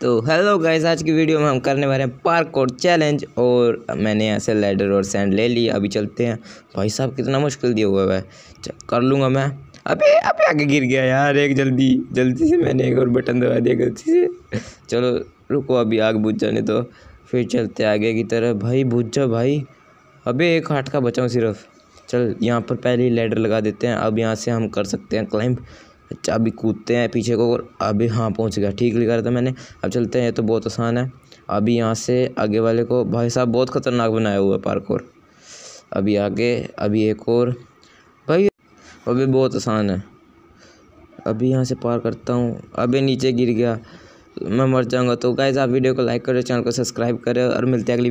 तो hello guys आज की वीडियो में हम करने वाले हैं पार्क और चैलेंज और मैंने यहाँ से लेडर और सैंड ले लिया अभी चलते हैं भाई साहब कितना मुश्किल दिया हुआ है कर लूँगा मैं अभी अभी आगे गिर गया यार एक जल्दी जल्दी से मैंने एक और बटन दबा दिया गलती से चलो रुको अभी आग बुझ जाने तो फिर चलते आगे की तरफ भाई बुझ जाओ भाई अभी एक हाथ का बचाऊँ सिर्फ चल यहाँ पर पहले ही लेडर लगा देते हैं अब यहाँ से हम कर सकते हैं क्लाइंब अच्छा अभी कूदते हैं पीछे को और अभी हाँ पहुँच गया ठीक लिखा था मैंने अब चलते हैं तो बहुत आसान है अभी यहाँ से आगे वाले को भाई साहब बहुत ख़तरनाक बनाया हुआ है पार्क और अभी आगे अभी एक और भाई अभी बहुत आसान है अभी यहाँ से पार करता हूँ अभी नीचे गिर गया मैं मर जाऊँगा तो गाइज आप वीडियो को लाइक करें चैनल को सब्सक्राइब करें और मिलते हैं अगली